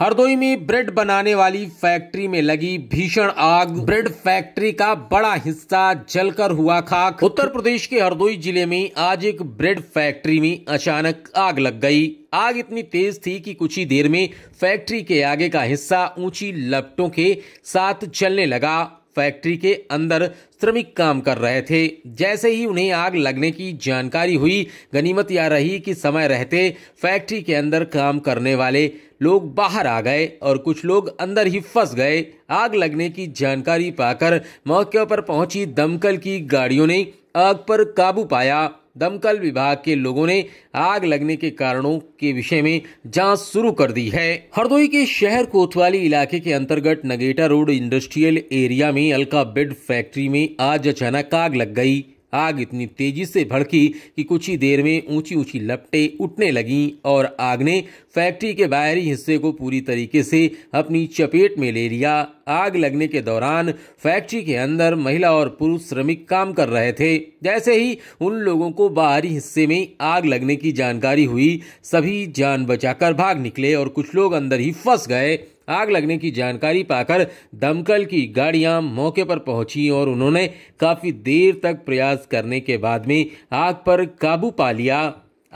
हरदोई में ब्रेड बनाने वाली फैक्ट्री में लगी भीषण आग ब्रेड फैक्ट्री का बड़ा हिस्सा जलकर हुआ खाक उत्तर प्रदेश के हरदोई जिले में आज एक ब्रेड फैक्ट्री में अचानक आग लग गई आग इतनी तेज थी कि कुछ ही देर में फैक्ट्री के आगे का हिस्सा ऊंची लपटों के साथ जलने लगा फैक्ट्री के अंदर श्रमिक काम कर रहे थे जैसे ही उन्हें आग लगने की जानकारी हुई गनीमत यह रही कि समय रहते फैक्ट्री के अंदर काम करने वाले लोग बाहर आ गए और कुछ लोग अंदर ही फंस गए आग लगने की जानकारी पाकर मौके पर पहुंची दमकल की गाड़ियों ने आग पर काबू पाया दमकल विभाग के लोगों ने आग लगने के कारणों के विषय में जांच शुरू कर दी है हरदोई के शहर कोतवाली इलाके के अंतर्गत नगेटा रोड इंडस्ट्रियल एरिया में अलका बेड फैक्ट्री में आज अचानक आग लग गई आग इतनी तेजी से भड़की कि कुछ ही देर में ऊंची ऊंची लपटें उठने लगीं और आग ने फैक्ट्री के बाहरी हिस्से को पूरी तरीके से अपनी चपेट में ले लिया आग लगने के दौरान फैक्ट्री के अंदर महिला और पुरुष श्रमिक काम कर रहे थे जैसे ही उन लोगों को बाहरी हिस्से में आग लगने की जानकारी हुई सभी जान बचाकर भाग निकले और कुछ लोग अंदर ही फंस गए आग लगने की जानकारी पाकर दमकल की गाड़ियां मौके पर पहुंची और उन्होंने काफ़ी देर तक प्रयास करने के बाद में आग पर काबू पा लिया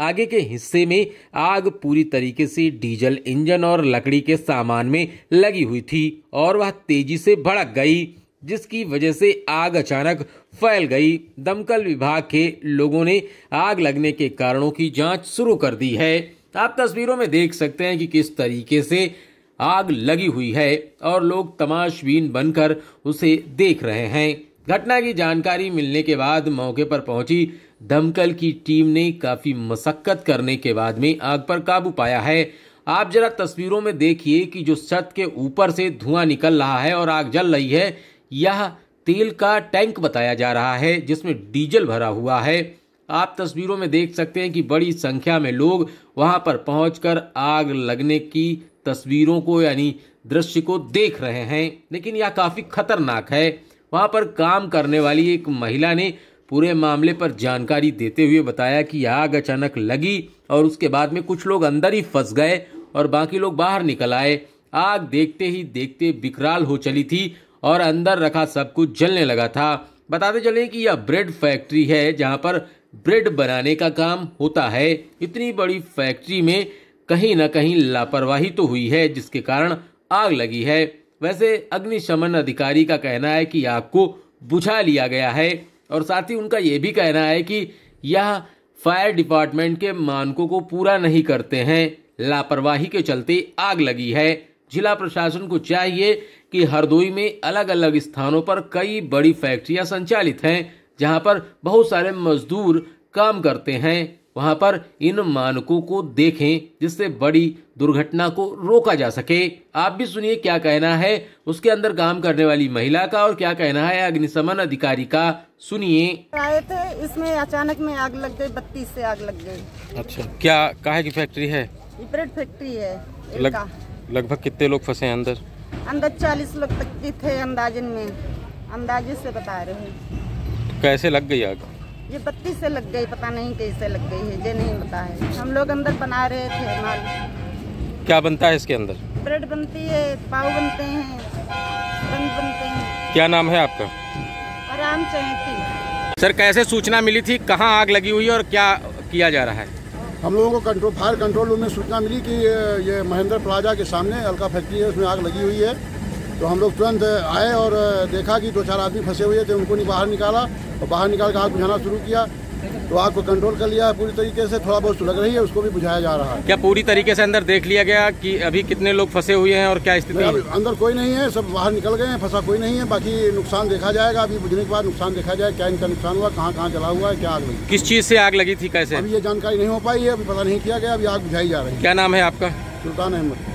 आगे के हिस्से में आग पूरी तरीके से डीजल इंजन और लकड़ी के सामान में लगी हुई थी और वह तेजी से भड़क गई जिसकी वजह से आग अचानक फैल गई दमकल विभाग के लोगों ने आग लगने के कारणों की जांच शुरू कर दी है आप तस्वीरों में देख सकते हैं कि किस तरीके से आग लगी हुई है और लोग तमाशबीन बनकर उसे देख रहे हैं घटना की जानकारी मिलने के बाद मौके पर पहुंची दमकल की टीम ने काफ़ी मशक्कत करने के बाद में आग पर काबू पाया है आप जरा तस्वीरों में देखिए कि जो छत के ऊपर से धुआं निकल रहा है और आग जल रही है यह तेल का टैंक बताया जा रहा है जिसमें डीजल भरा हुआ है आप तस्वीरों में देख सकते हैं कि बड़ी संख्या में लोग वहां पर पहुंचकर आग लगने की तस्वीरों को यानी दृश्य को देख रहे हैं लेकिन यह काफ़ी खतरनाक है वहाँ पर काम करने वाली एक महिला ने पूरे मामले पर जानकारी देते हुए बताया कि आग अचानक लगी और उसके बाद में कुछ लोग अंदर ही फंस गए और बाकी लोग बाहर निकल आए आग देखते ही देखते विकराल हो चली थी और अंदर रखा सब कुछ जलने लगा था बताते चले कि यह ब्रेड फैक्ट्री है जहाँ पर ब्रेड बनाने का काम होता है इतनी बड़ी फैक्ट्री में कहीं ना कहीं लापरवाही तो हुई है जिसके कारण आग लगी है वैसे अग्निशमन अधिकारी का कहना है कि आग को बुझा लिया गया है और साथ ही उनका ये भी कहना है कि यह फायर डिपार्टमेंट के मानकों को पूरा नहीं करते हैं लापरवाही के चलते आग लगी है जिला प्रशासन को चाहिए कि हरदोई में अलग अलग स्थानों पर कई बड़ी फैक्ट्रियां संचालित हैं जहां पर बहुत सारे मजदूर काम करते हैं वहां पर इन मानकों को देखें जिससे बड़ी दुर्घटना को रोका जा सके आप भी सुनिए क्या कहना है उसके अंदर काम करने वाली महिला का और क्या कहना है अग्निशमन अधिकारी का सुनिए आए थे इसमें अचानक में आग लग गई बत्तीस से आग लग गई अच्छा क्या कहा की फैक्ट्री है फैक्ट्री है लग, लगभग कितने लोग फंसे अंदर अंदर चालीस लोग तक थे अंदाजन में अंदाजे से बता रहे हैं तो कैसे लग गई आग ये बत्ती से लग गई पता नहीं कैसे लग गई है ये नहीं पता है हम लोग अंदर बना रहे थे माल क्या बनता है इसके अंदर ब्रेड बनती है पाव बनते हैं बंद बनते हैं क्या नाम है आपका आराम चाहती सर कैसे सूचना मिली थी कहाँ आग लगी हुई है और क्या किया जा रहा है हम लोगों को कंट्रोल फायर कंट्रोल रूम में सूचना मिली कि ये महेंद्र प्लाजा के सामने अलका फैक्ट्री है उसमें आग लगी हुई है तो हम लोग तुरंत आए और देखा कि दो चार आदमी फंसे हुए थे उनको नहीं बाहर निकाला और बाहर निकाल कर आग बुझाना शुरू किया तो आग को कंट्रोल कर लिया है पूरी तरीके से थोड़ा बहुत लग रही है उसको भी बुझाया जा रहा है क्या पूरी तरीके से अंदर देख लिया गया कि अभी कितने लोग फंसे हुए हैं और क्या स्थिति है अंदर कोई नहीं है सब बाहर निकल गए हैं फंसा कोई नहीं है बाकी नुकसान देखा जाएगा अभी बुझने के बाद नुकसान देखा जाए क्या इनका नुकसान हुआ कहाँ कहाँ जला हुआ है क्या आग लगी किस चीज से आग लगी थी कैसे अभी ये जानकारी नहीं हो पाई है अभी पता नहीं किया गया अभी आग बुझाई जा रही है क्या नाम है आपका सुल्तान अहमद